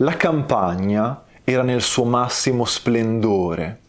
La campagna era nel suo massimo splendore.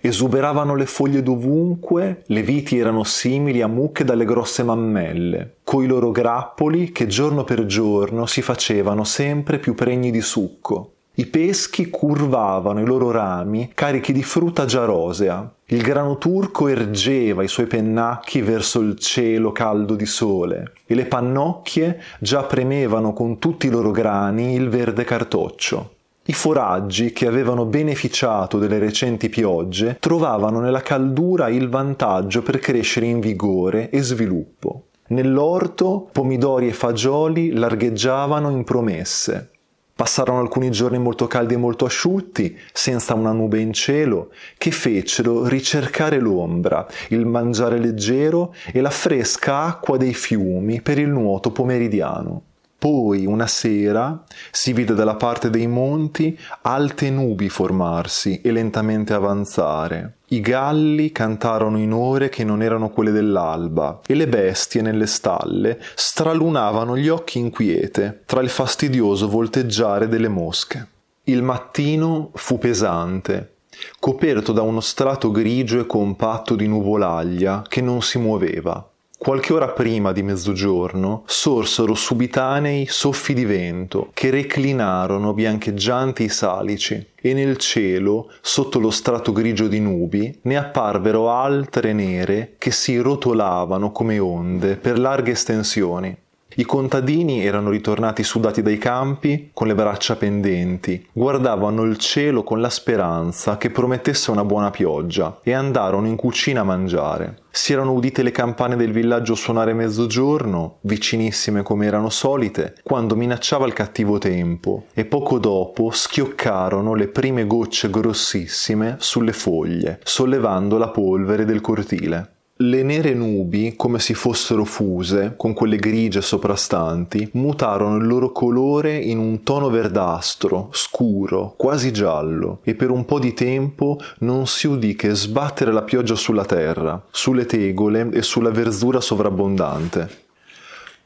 Esuberavano le foglie dovunque, le viti erano simili a mucche dalle grosse mammelle, coi loro grappoli che giorno per giorno si facevano sempre più pregni di succo. I peschi curvavano i loro rami carichi di frutta già rosea. Il grano turco ergeva i suoi pennacchi verso il cielo caldo di sole e le pannocchie già premevano con tutti i loro grani il verde cartoccio. I foraggi che avevano beneficiato delle recenti piogge trovavano nella caldura il vantaggio per crescere in vigore e sviluppo. Nell'orto pomidori e fagioli largheggiavano in promesse. Passarono alcuni giorni molto caldi e molto asciutti, senza una nube in cielo, che fecero ricercare l'ombra, il mangiare leggero e la fresca acqua dei fiumi per il nuoto pomeridiano. Poi una sera si vide dalla parte dei monti alte nubi formarsi e lentamente avanzare. I galli cantarono in ore che non erano quelle dell'alba e le bestie nelle stalle stralunavano gli occhi inquiete tra il fastidioso volteggiare delle mosche. Il mattino fu pesante, coperto da uno strato grigio e compatto di nuvolaglia che non si muoveva. Qualche ora prima di mezzogiorno sorsero subitanei soffi di vento che reclinarono biancheggianti i salici e nel cielo, sotto lo strato grigio di nubi, ne apparvero altre nere che si rotolavano come onde per larghe estensioni. I contadini erano ritornati sudati dai campi con le braccia pendenti, guardavano il cielo con la speranza che promettesse una buona pioggia e andarono in cucina a mangiare. Si erano udite le campane del villaggio suonare mezzogiorno, vicinissime come erano solite, quando minacciava il cattivo tempo, e poco dopo schioccarono le prime gocce grossissime sulle foglie, sollevando la polvere del cortile. Le nere nubi, come si fossero fuse con quelle grigie soprastanti, mutarono il loro colore in un tono verdastro, scuro, quasi giallo, e per un po' di tempo non si udì che sbattere la pioggia sulla terra, sulle tegole e sulla verzura sovrabbondante.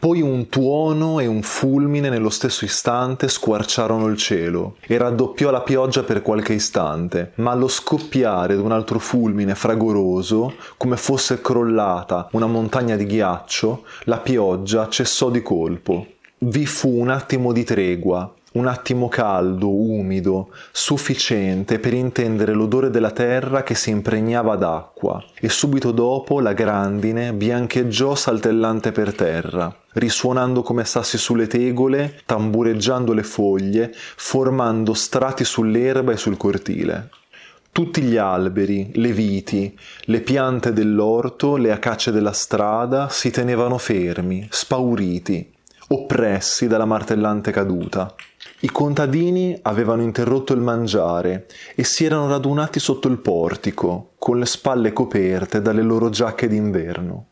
Poi un tuono e un fulmine nello stesso istante squarciarono il cielo e raddoppiò la pioggia per qualche istante, ma allo scoppiare d'un altro fulmine fragoroso, come fosse crollata una montagna di ghiaccio, la pioggia cessò di colpo. Vi fu un attimo di tregua, un attimo caldo, umido, sufficiente per intendere l'odore della terra che si impregnava d'acqua e subito dopo la grandine biancheggiò saltellante per terra, risuonando come sassi sulle tegole, tambureggiando le foglie, formando strati sull'erba e sul cortile. Tutti gli alberi, le viti, le piante dell'orto, le acacie della strada si tenevano fermi, spauriti, oppressi dalla martellante caduta. I contadini avevano interrotto il mangiare e si erano radunati sotto il portico, con le spalle coperte dalle loro giacche d'inverno.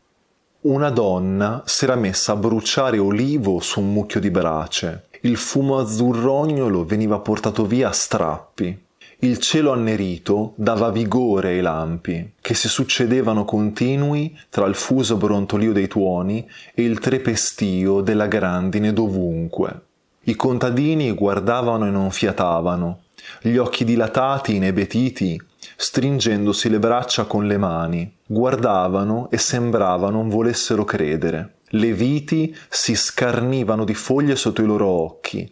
Una donna s'era messa a bruciare olivo su un mucchio di brace. Il fumo azzurrognolo veniva portato via a strappi. Il cielo annerito dava vigore ai lampi, che si succedevano continui tra il fuso brontolio dei tuoni e il trepestio della grandine dovunque. I contadini guardavano e non fiatavano, gli occhi dilatati, inebetiti, stringendosi le braccia con le mani, guardavano e sembrava non volessero credere. Le viti si scarnivano di foglie sotto i loro occhi.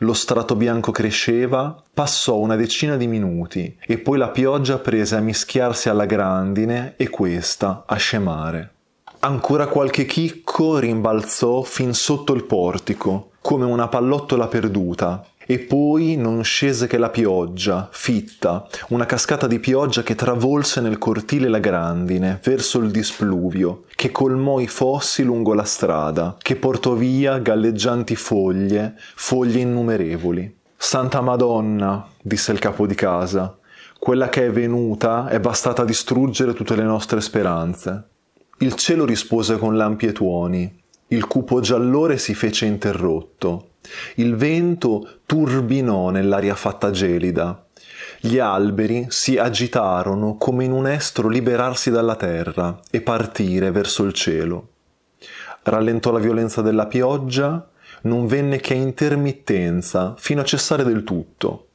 Lo strato bianco cresceva, passò una decina di minuti e poi la pioggia prese a mischiarsi alla grandine e questa a scemare. Ancora qualche chicco rimbalzò fin sotto il portico, come una pallottola perduta. E poi non scese che la pioggia, fitta, una cascata di pioggia che travolse nel cortile la grandine, verso il displuvio, che colmò i fossi lungo la strada, che portò via galleggianti foglie, foglie innumerevoli. Santa Madonna, disse il capo di casa, quella che è venuta è bastata a distruggere tutte le nostre speranze. Il cielo rispose con lampi e tuoni, il cupo giallore si fece interrotto. Il vento turbinò nell'aria fatta gelida. Gli alberi si agitarono come in un estro liberarsi dalla terra e partire verso il cielo. Rallentò la violenza della pioggia, non venne che a intermittenza fino a cessare del tutto,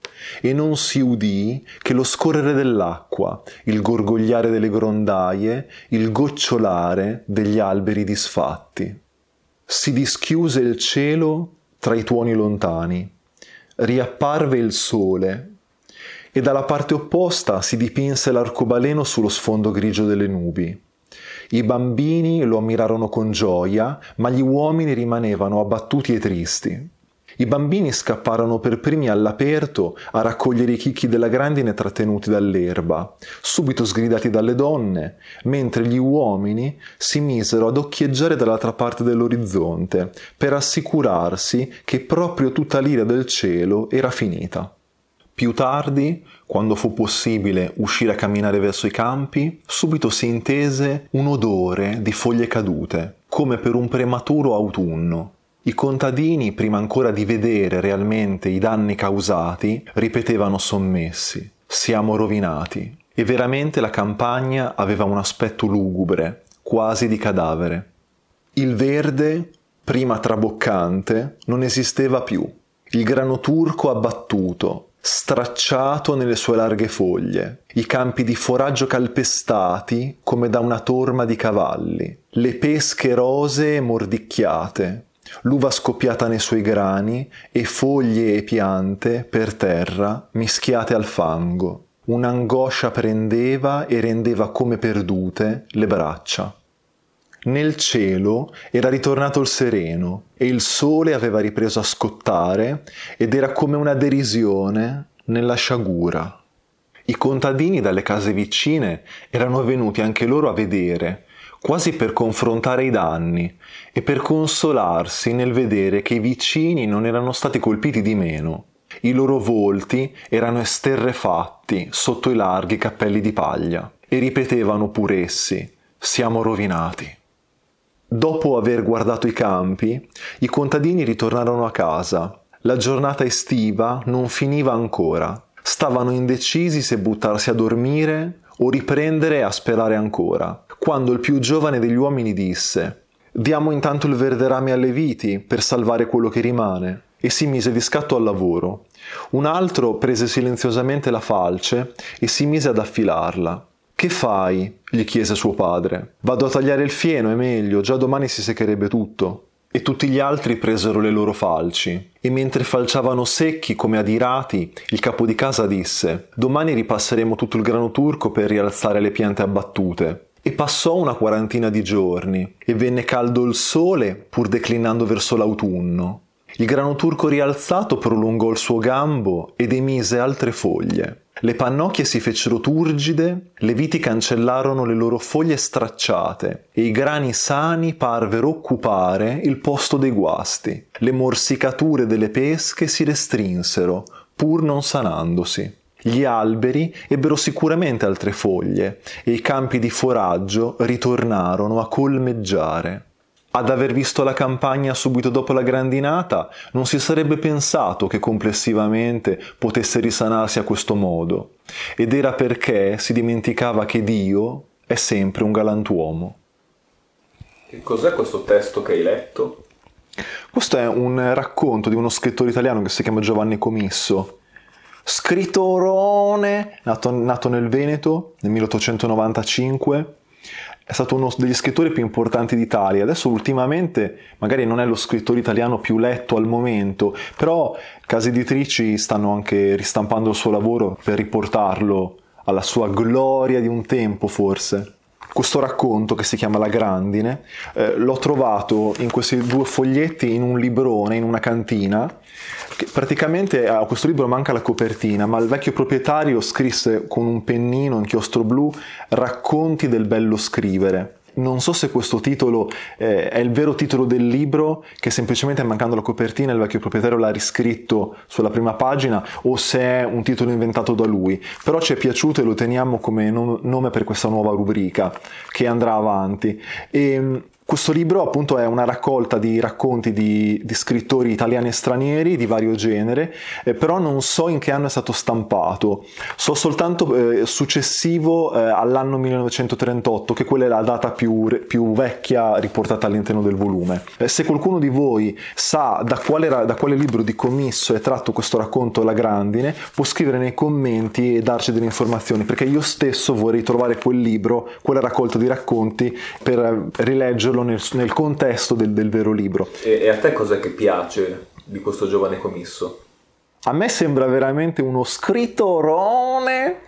e non si udì che lo scorrere dell'acqua, il gorgogliare delle grondaie, il gocciolare degli alberi disfatti si dischiuse il cielo tra i tuoni lontani, riapparve il sole e dalla parte opposta si dipinse l'arcobaleno sullo sfondo grigio delle nubi. I bambini lo ammirarono con gioia, ma gli uomini rimanevano abbattuti e tristi. I bambini scapparono per primi all'aperto a raccogliere i chicchi della grandine trattenuti dall'erba, subito sgridati dalle donne, mentre gli uomini si misero ad occhieggiare dall'altra parte dell'orizzonte per assicurarsi che proprio tutta l'ira del cielo era finita. Più tardi, quando fu possibile uscire a camminare verso i campi, subito si intese un odore di foglie cadute, come per un prematuro autunno i contadini, prima ancora di vedere realmente i danni causati, ripetevano sommessi, siamo rovinati. E veramente la campagna aveva un aspetto lugubre, quasi di cadavere. Il verde, prima traboccante, non esisteva più. Il grano turco abbattuto, stracciato nelle sue larghe foglie, i campi di foraggio calpestati come da una torma di cavalli, le pesche rosee mordicchiate, l'uva scoppiata nei suoi grani e foglie e piante per terra mischiate al fango. Un'angoscia prendeva e rendeva come perdute le braccia. Nel cielo era ritornato il sereno e il sole aveva ripreso a scottare ed era come una derisione nella sciagura. I contadini dalle case vicine erano venuti anche loro a vedere quasi per confrontare i danni e per consolarsi nel vedere che i vicini non erano stati colpiti di meno. I loro volti erano esterrefatti sotto i larghi cappelli di paglia e ripetevano pur essi siamo rovinati. Dopo aver guardato i campi, i contadini ritornarono a casa. La giornata estiva non finiva ancora. Stavano indecisi se buttarsi a dormire o riprendere a sperare ancora quando il più giovane degli uomini disse Diamo intanto il verderame alle viti per salvare quello che rimane e si mise di scatto al lavoro. Un altro prese silenziosamente la falce e si mise ad affilarla. Che fai? gli chiese suo padre. Vado a tagliare il fieno, è meglio, già domani si seccherebbe tutto. E tutti gli altri presero le loro falci. E mentre falciavano secchi come adirati, il capo di casa disse: Domani ripasseremo tutto il grano turco per rialzare le piante abbattute e passò una quarantina di giorni e venne caldo il sole pur declinando verso l'autunno. Il grano turco rialzato prolungò il suo gambo ed emise altre foglie. Le pannocchie si fecero turgide, le viti cancellarono le loro foglie stracciate e i grani sani parvero occupare il posto dei guasti. Le morsicature delle pesche si restrinsero, pur non sanandosi. Gli alberi ebbero sicuramente altre foglie e i campi di foraggio ritornarono a colmeggiare. Ad aver visto la campagna subito dopo la grandinata, non si sarebbe pensato che complessivamente potesse risanarsi a questo modo, ed era perché si dimenticava che Dio è sempre un galantuomo. Che cos'è questo testo che hai letto? Questo è un racconto di uno scrittore italiano che si chiama Giovanni Comisso, scrittorone nato, nato nel Veneto nel 1895, è stato uno degli scrittori più importanti d'Italia. Adesso ultimamente magari non è lo scrittore italiano più letto al momento, però case editrici stanno anche ristampando il suo lavoro per riportarlo alla sua gloria di un tempo forse questo racconto che si chiama La Grandine, eh, l'ho trovato in questi due foglietti in un librone, in una cantina. praticamente a questo libro manca la copertina, ma il vecchio proprietario scrisse con un pennino inchiostro blu racconti del bello scrivere. Non so se questo titolo eh, è il vero titolo del libro, che semplicemente mancando la copertina il vecchio proprietario l'ha riscritto sulla prima pagina, o se è un titolo inventato da lui. Però ci è piaciuto e lo teniamo come nome per questa nuova rubrica che andrà avanti. E, ehm, questo libro appunto è una raccolta di racconti di, di scrittori italiani e stranieri di vario genere, eh, però non so in che anno è stato stampato, so soltanto eh, successivo eh, all'anno 1938, che quella è la data più, più vecchia riportata all'interno del volume. Eh, se qualcuno di voi sa da quale, da quale libro di commisso è tratto questo racconto La Grandine, può scrivere nei commenti e darci delle informazioni, perché io stesso vorrei trovare quel libro, quella raccolta di racconti per eh, rileggerlo leggerlo nel, nel contesto del, del, vero libro. E, e a te cos'è che piace di questo giovane commisso? A me sembra veramente uno scrittorone,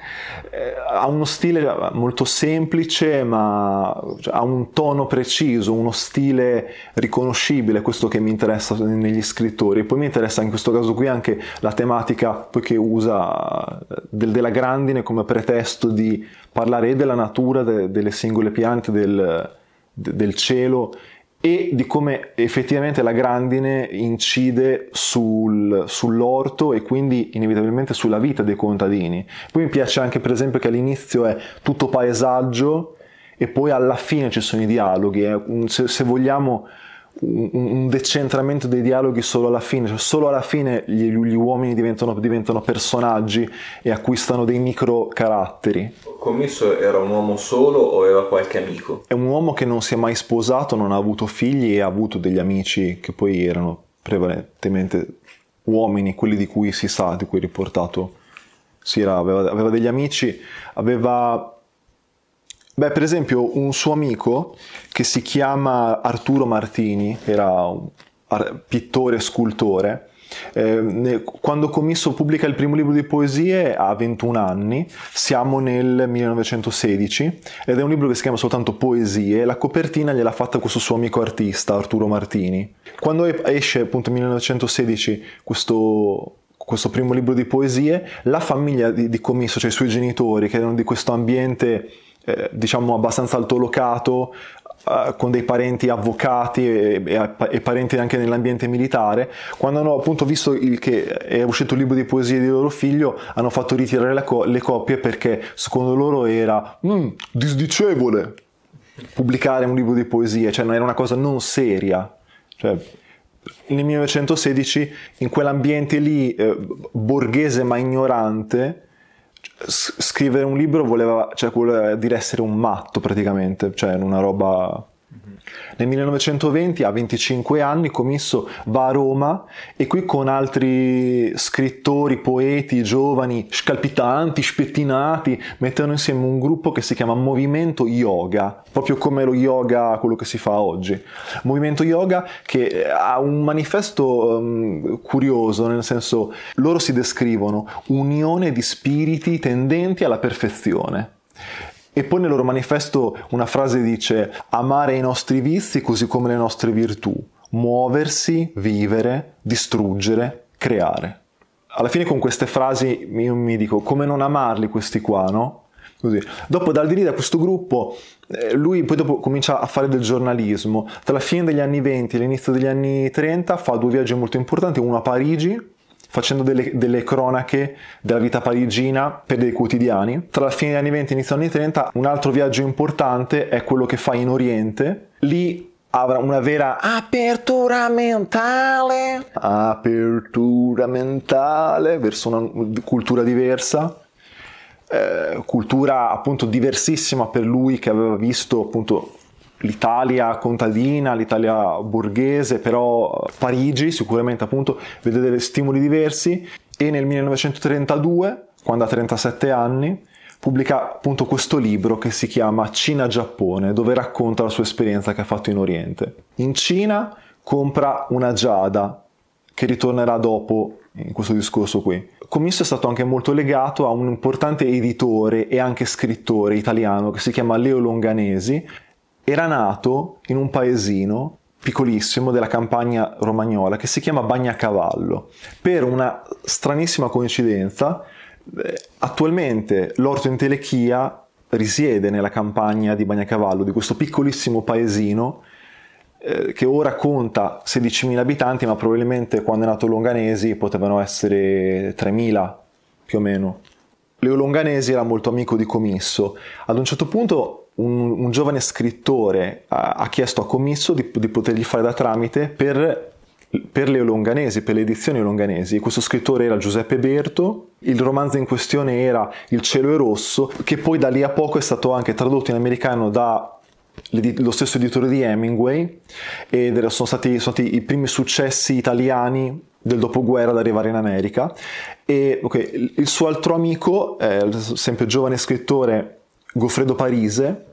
eh, ha uno stile molto semplice ma cioè, ha un tono preciso, uno stile riconoscibile, questo che mi interessa negli scrittori. Poi mi interessa in questo caso qui anche la tematica che usa eh, del, della grandine come pretesto di parlare della natura de, delle singole piante, del, del cielo e di come effettivamente la grandine incide sul, sull'orto e quindi inevitabilmente sulla vita dei contadini. Poi mi piace anche per esempio che all'inizio è tutto paesaggio e poi alla fine ci sono i dialoghi, eh? se, se vogliamo un decentramento dei dialoghi solo alla fine, cioè solo alla fine gli, gli uomini diventano, diventano, personaggi e acquistano dei micro caratteri. Commisso era un uomo solo o aveva qualche amico? È un uomo che non si è mai sposato, non ha avuto figli e ha avuto degli amici che poi erano prevalentemente uomini, quelli di cui si sa, di cui è riportato. Si era, aveva, aveva degli amici, aveva Beh, per esempio, un suo amico che si chiama Arturo Martini, era un pittore e scultore, eh, quando Commisso pubblica il primo libro di poesie ha 21 anni, siamo nel 1916 ed è un libro che si chiama soltanto Poesie, la copertina gliel'ha fatta questo suo amico artista Arturo Martini. Quando esce appunto 1916 questo, questo primo libro di poesie, la famiglia di, di Commisso, cioè i suoi genitori che erano di questo ambiente eh, diciamo abbastanza altolocato eh, con dei parenti avvocati e, e, e, parenti anche nell'ambiente militare, quando hanno appunto visto il, che è uscito il libro di poesie di loro figlio, hanno fatto ritirare co- le copie perché secondo loro era mm, disdicevole pubblicare un libro di poesie, cioè era una cosa non seria. Cioè, nel 1916 in quell'ambiente lì eh, borghese ma ignorante scrivere un libro voleva, cioè, voleva dire essere un matto praticamente, cioè una roba nel 1920, a 25 anni, Comisso va a Roma e qui con altri scrittori, poeti, giovani, scalpitanti, spettinati, mettono insieme un gruppo che si chiama Movimento Yoga, proprio come lo yoga, quello che si fa oggi. Movimento Yoga che eh, ha un manifesto um, curioso, nel senso loro si descrivono unione di spiriti tendenti alla perfezione. E poi nel loro manifesto una frase dice amare i nostri vizi così come le nostre virtù, muoversi, vivere, distruggere, creare. Alla fine con queste frasi io mi dico come non amarli questi qua, no? Così. Dopo dal di lì da questo gruppo eh, lui poi dopo comincia a fare del giornalismo. Tra la fine degli anni 20 e l'inizio degli anni 30 fa due viaggi molto importanti, uno a Parigi facendo delle, delle, cronache della vita parigina per dei quotidiani. Tra la fine degli anni 20 e inizio degli anni 30 un altro viaggio importante è quello che fa in Oriente. Lì avrà una vera apertura mentale. Apertura mentale verso una cultura diversa. Eh, cultura appunto diversissima per lui che aveva visto appunto l'Italia contadina, l'Italia borghese, però Parigi sicuramente appunto vede dei stimoli diversi e nel 1932, quando ha 37 anni, pubblica appunto questo libro che si chiama Cina-Giappone, dove racconta la sua esperienza che ha fatto in Oriente. In Cina compra una giada che ritornerà dopo in questo discorso qui. Commisso è stato anche molto legato a un importante editore e anche scrittore italiano che si chiama Leo Longanesi, era nato in un paesino piccolissimo della campagna romagnola che si chiama Bagnacavallo. Per una stranissima coincidenza, eh, attualmente l'orto in Telechia risiede nella campagna di Bagnacavallo, di questo piccolissimo paesino eh, che ora conta 16.000 abitanti, ma probabilmente quando è nato Longanesi potevano essere 3.000 più o meno. Leo Longanesi era molto amico di Comisso. Ad un certo punto un, un giovane scrittore ha, ha, chiesto a Commisso di, di potergli fare da tramite per per le Longanesi, per le edizioni Longanesi. Questo scrittore era Giuseppe Berto, il romanzo in questione era Il cielo è rosso, che poi da lì a poco è stato anche tradotto in americano da lo stesso editore di Hemingway ed sono stati, sono stati i primi successi italiani del dopoguerra ad arrivare in America e okay, il suo altro amico, eh, sempre giovane scrittore Goffredo Parise,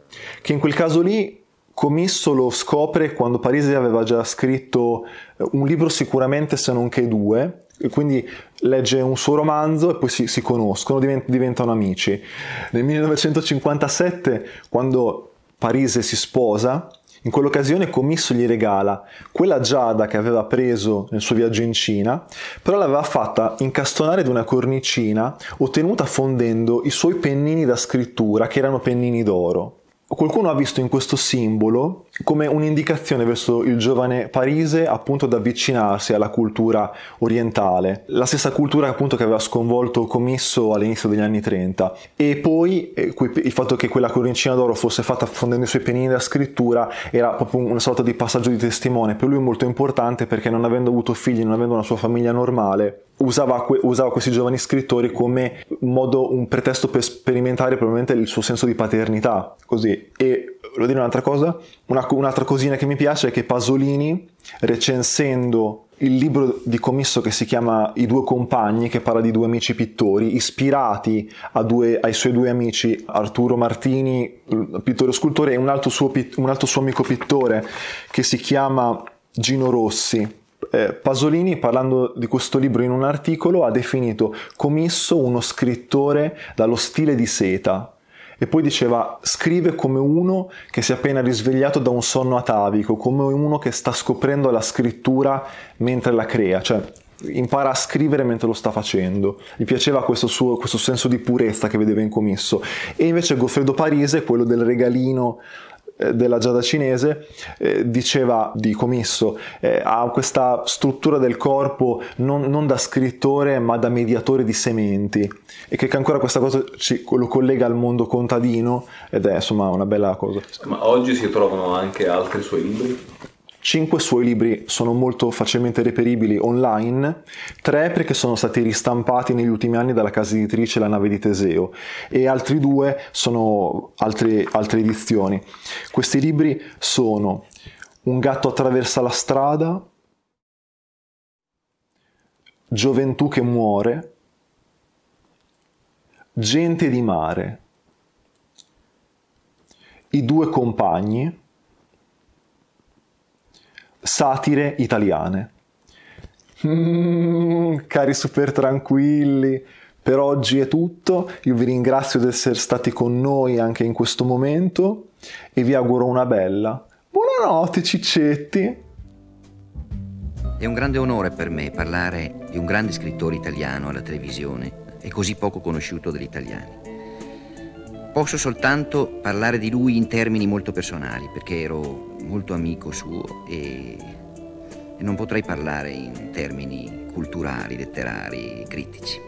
che in quel caso lì Comisso lo scopre quando Parise aveva già scritto eh, un libro sicuramente se non che due, e quindi legge un suo romanzo e poi si, si conoscono, divent- diventano amici. Nel 1957, quando Parise si sposa, in quell'occasione Commisso gli regala quella giada che aveva preso nel suo viaggio in Cina, però l'aveva fatta incastonare di una cornicina ottenuta fondendo i suoi pennini da scrittura, che erano pennini d'oro. Qualcuno ha visto in questo simbolo come un'indicazione verso il giovane Parise appunto ad avvicinarsi alla cultura orientale, la stessa cultura appunto che aveva sconvolto Commisso all'inizio degli anni 30 e poi eh, il fatto che quella coroncina d'oro fosse fatta fondendo i suoi pennini da scrittura era proprio una sorta di passaggio di testimone per lui molto importante perché non avendo avuto figli, non avendo una sua famiglia normale, Usava, usava, questi giovani scrittori come modo, un pretesto per sperimentare probabilmente il suo senso di paternità, così. E volevo dire un'altra cosa, una, un'altra cosina che mi piace è che Pasolini, recensendo il libro di commisso che si chiama I due compagni, che parla di due amici pittori, ispirati due, ai suoi due amici, Arturo Martini, pittore scultore, e un altro suo, un altro suo amico pittore che si chiama Gino Rossi. Eh, Pasolini, parlando di questo libro in un articolo, ha definito commisso uno scrittore dallo stile di seta, e poi diceva, scrive come uno che si è appena risvegliato da un sonno atavico, come uno che sta scoprendo la scrittura mentre la crea, cioè impara a scrivere mentre lo sta facendo. Gli piaceva questo, suo, questo senso di purezza che vedeva in commisso. E invece Goffredo Parise, quello del regalino eh, della Giada cinese eh, diceva di Comisso eh, ha questa struttura del corpo non, non, da scrittore ma da mediatore di sementi e che ancora questa cosa ci, lo collega al mondo contadino ed è insomma una bella cosa. Ma oggi si trovano anche altri suoi libri? Cinque suoi libri sono molto facilmente reperibili online, tre perché sono stati ristampati negli ultimi anni dalla casa editrice La nave di Teseo e altri due sono altre, altre edizioni. Questi libri sono Un gatto attraversa la strada, Gioventù che muore, Gente di mare, I due compagni, satire italiane. Mm, cari super tranquilli, per oggi è tutto, io vi ringrazio di essere stati con noi anche in questo momento e vi auguro una bella. Buonanotte ciccetti! È un grande onore per me parlare di un grande scrittore italiano alla televisione e così poco conosciuto dagli italiani. Posso soltanto parlare di lui in termini molto personali perché ero molto amico suo e, e non potrei parlare in termini culturali, letterari, critici.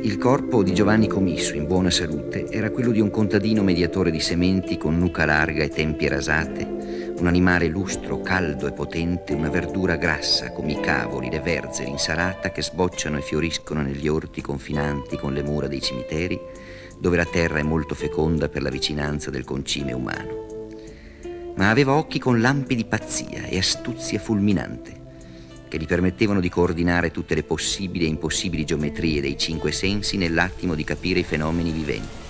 Il corpo di Giovanni Comisso, in buona salute, era quello di un contadino mediatore di sementi con nuca larga e tempie rasate, un animale lustro, caldo e potente, una verdura grassa come i cavoli, le verze, l'insalata che sbocciano e fioriscono negli orti confinanti con le mura dei cimiteri, dove la terra è molto feconda per la vicinanza del concime umano. Ma aveva occhi con lampi di pazzia e astuzia fulminante, che gli permettevano di coordinare tutte le possibili e impossibili geometrie dei cinque sensi nell'attimo di capire i fenomeni viventi.